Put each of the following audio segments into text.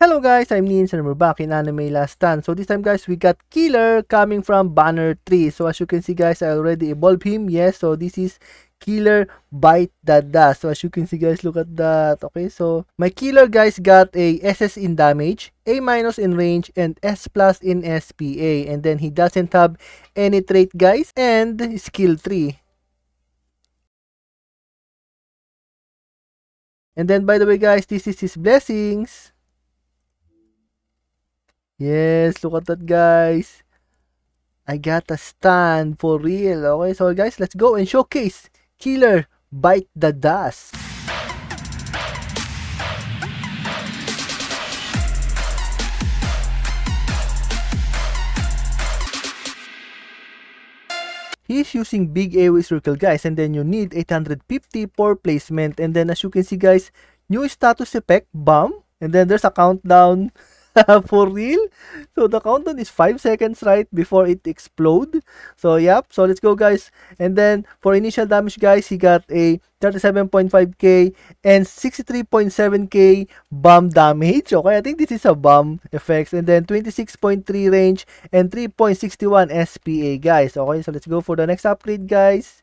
Hello guys, I'm Nins and we're back in Anime Last Stand. So this time guys, we got Killer coming from Banner 3. So as you can see guys, I already evolved him. Yes, so this is Killer Bite Dada. So as you can see guys, look at that. Okay, so my Killer guys got a SS in damage, A minus in range, and S plus in SPA. And then he doesn't have any trait guys and skill 3. And then by the way guys, this is his blessings. Yes, look at that guys. I got a stand for real. Okay, so guys, let's go and showcase Killer Bite the Dust. He's using big AOE circle guys and then you need 850 for placement and then as you can see guys, new status effect, bomb, and then there's a countdown. for real? So the countdown is 5 seconds, right, before it explode. So yep, so let's go guys. And then for initial damage guys, he got a 37.5k and 63.7k bomb damage. Okay, I think this is a bomb effects. And then 26.3 range and 3.61 SPA guys. Okay, so let's go for the next upgrade guys.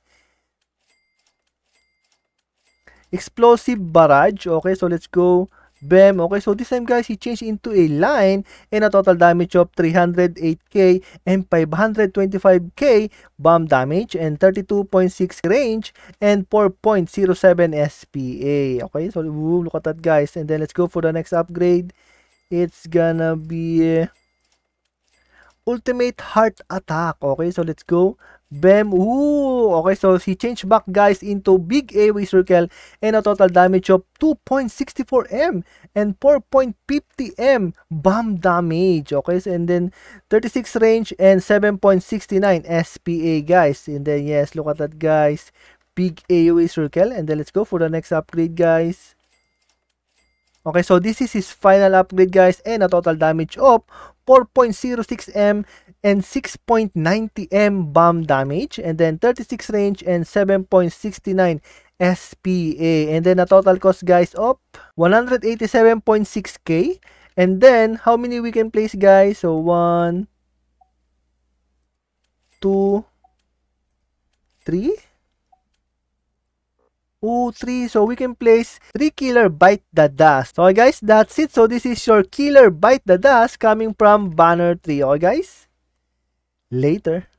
Explosive barrage. Okay, so let's go BEM. Okay, so this time guys, he changed into a line and a total damage of 308k and 525k bomb damage and 32.6 range and 4.07 SPA. Okay, so ooh, look at that guys. And then let's go for the next upgrade. It's gonna be... Ultimate Heart Attack. Okay, so let's go. Bam! Ooh! Okay, so he change back guys into big AoE circle and a total damage of 2.64M and 4.50M bomb damage. Okay, so, and then 36 range and 7.69 SPA guys. And then yes, look at that guys. Big AoE circle. And then let's go for the next upgrade guys. Okay, so this is his final upgrade guys and a total damage of 4.06M and 6.90M bomb damage and then 36 range and 7.69 SPA and then a total cost guys of 187.6K and then how many we can place guys? So 1, 2, 3, o3. So we can place 3 Killer Bite the Dust. Okay guys, that's it. So this is your Killer Bite the Dust coming from Banner 3. Okay guys? Later.